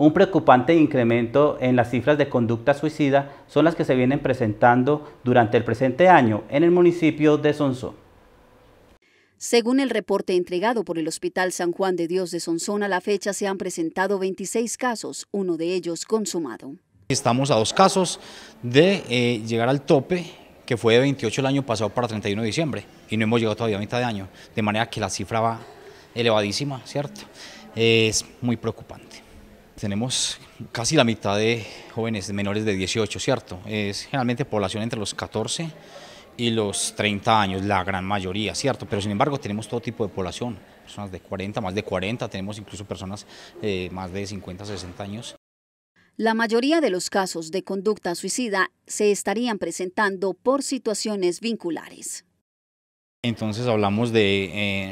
Un preocupante incremento en las cifras de conducta suicida son las que se vienen presentando durante el presente año en el municipio de Sonsón. Según el reporte entregado por el Hospital San Juan de Dios de Sonsón, a la fecha se han presentado 26 casos, uno de ellos consumado. Estamos a dos casos de eh, llegar al tope, que fue de 28 el año pasado para 31 de diciembre, y no hemos llegado todavía a mitad de año, de manera que la cifra va elevadísima, ¿cierto? Es muy preocupante tenemos casi la mitad de jóvenes menores de 18, ¿cierto? Es generalmente población entre los 14 y los 30 años, la gran mayoría, ¿cierto? Pero sin embargo tenemos todo tipo de población, personas de 40, más de 40, tenemos incluso personas eh, más de 50, 60 años. La mayoría de los casos de conducta suicida se estarían presentando por situaciones vinculares. Entonces hablamos de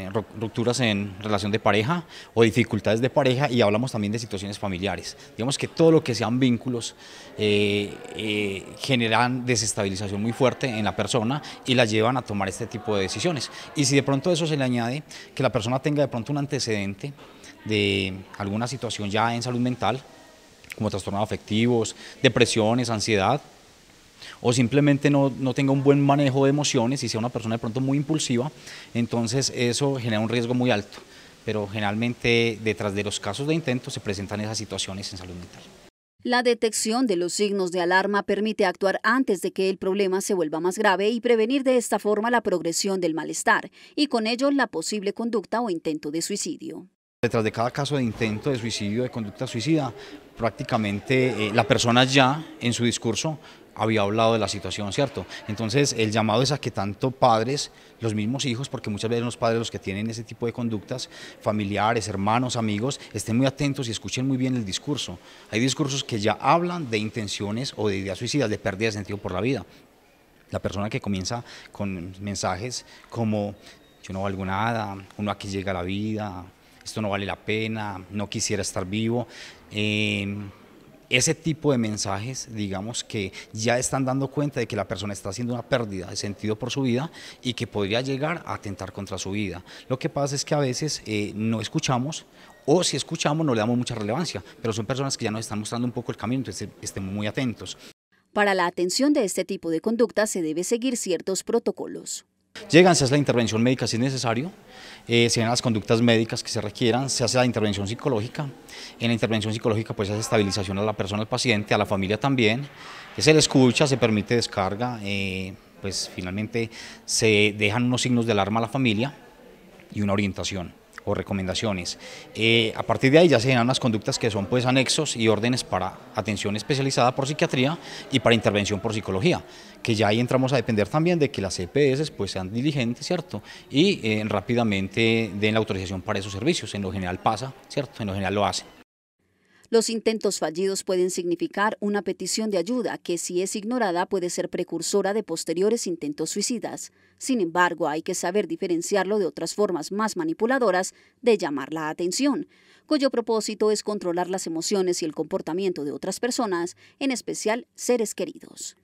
eh, rupturas en relación de pareja o dificultades de pareja y hablamos también de situaciones familiares. Digamos que todo lo que sean vínculos eh, eh, generan desestabilización muy fuerte en la persona y la llevan a tomar este tipo de decisiones. Y si de pronto eso se le añade que la persona tenga de pronto un antecedente de alguna situación ya en salud mental, como trastornos afectivos, depresiones, ansiedad, o simplemente no, no tenga un buen manejo de emociones y sea una persona de pronto muy impulsiva, entonces eso genera un riesgo muy alto. Pero generalmente detrás de los casos de intento se presentan esas situaciones en salud mental. La detección de los signos de alarma permite actuar antes de que el problema se vuelva más grave y prevenir de esta forma la progresión del malestar y con ello la posible conducta o intento de suicidio. Detrás de cada caso de intento de suicidio, de conducta suicida, prácticamente eh, la persona ya en su discurso había hablado de la situación, ¿cierto? Entonces, el llamado es a que tanto padres, los mismos hijos, porque muchas veces los padres los que tienen ese tipo de conductas, familiares, hermanos, amigos, estén muy atentos y escuchen muy bien el discurso. Hay discursos que ya hablan de intenciones o de ideas suicidas, de pérdida de sentido por la vida. La persona que comienza con mensajes como yo no valgo nada, uno aquí llega a la vida, esto no vale la pena, no quisiera estar vivo. Eh, ese tipo de mensajes, digamos que ya están dando cuenta de que la persona está haciendo una pérdida de sentido por su vida y que podría llegar a atentar contra su vida. Lo que pasa es que a veces eh, no escuchamos o si escuchamos no le damos mucha relevancia, pero son personas que ya nos están mostrando un poco el camino, entonces eh, estemos muy atentos. Para la atención de este tipo de conductas se debe seguir ciertos protocolos. Llegan, se hace la intervención médica si es necesario, eh, se ven las conductas médicas que se requieran, se hace la intervención psicológica. En la intervención psicológica pues hace estabilización a la persona, al paciente, a la familia también. se le escucha, se permite descarga, eh, pues finalmente se dejan unos signos de alarma a la familia y una orientación o recomendaciones. Eh, a partir de ahí ya se generan las conductas que son pues anexos y órdenes para atención especializada por psiquiatría y para intervención por psicología, que ya ahí entramos a depender también de que las EPS pues sean diligentes, ¿cierto? Y eh, rápidamente den la autorización para esos servicios, en lo general pasa, ¿cierto? En lo general lo hacen. Los intentos fallidos pueden significar una petición de ayuda que si es ignorada puede ser precursora de posteriores intentos suicidas. Sin embargo, hay que saber diferenciarlo de otras formas más manipuladoras de llamar la atención, cuyo propósito es controlar las emociones y el comportamiento de otras personas, en especial seres queridos.